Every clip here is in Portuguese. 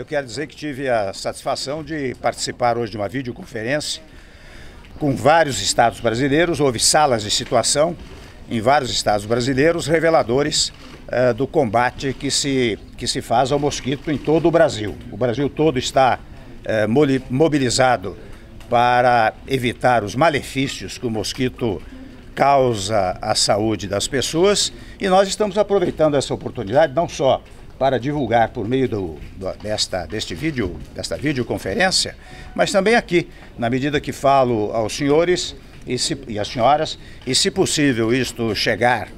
Eu quero dizer que tive a satisfação de participar hoje de uma videoconferência com vários estados brasileiros. Houve salas de situação em vários estados brasileiros, reveladores uh, do combate que se, que se faz ao mosquito em todo o Brasil. O Brasil todo está uh, mobilizado para evitar os malefícios que o mosquito causa à saúde das pessoas e nós estamos aproveitando essa oportunidade não só para divulgar por meio do, do, desta, deste vídeo, desta videoconferência, mas também aqui, na medida que falo aos senhores e, se, e às senhoras, e se possível isto chegar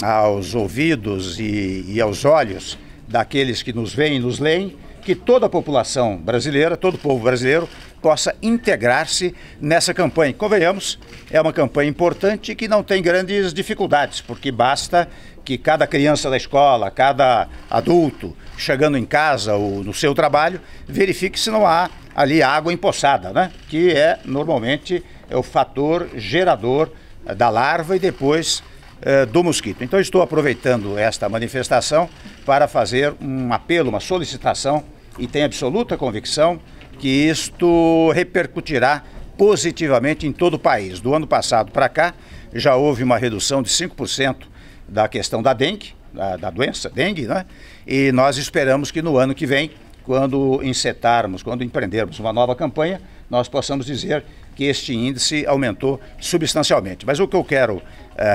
aos ouvidos e, e aos olhos daqueles que nos veem e nos leem, que toda a população brasileira, todo o povo brasileiro, possa integrar-se nessa campanha. Convenhamos, é uma campanha importante que não tem grandes dificuldades, porque basta que cada criança da escola, cada adulto, chegando em casa ou no seu trabalho, verifique se não há ali água empoçada, né? que é normalmente é o fator gerador eh, da larva e depois eh, do mosquito. Então, estou aproveitando esta manifestação para fazer um apelo, uma solicitação e tenho absoluta convicção que isto repercutirá positivamente em todo o país. Do ano passado para cá, já houve uma redução de 5% da questão da dengue, da, da, doença dengue, né? E nós esperamos que no ano que vem, quando encetarmos, quando empreendermos uma nova campanha, nós possamos dizer que este índice aumentou substancialmente. Mas o que eu quero uh,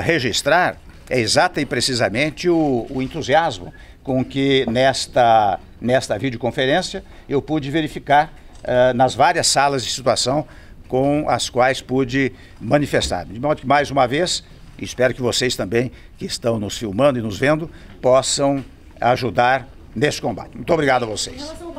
registrar é exata e precisamente o, o entusiasmo com que nesta, nesta videoconferência eu pude verificar uh, nas várias salas de situação com as quais pude manifestar. De modo que, mais uma vez, espero que vocês também, que estão nos filmando e nos vendo, possam ajudar nesse combate. Muito obrigado a vocês.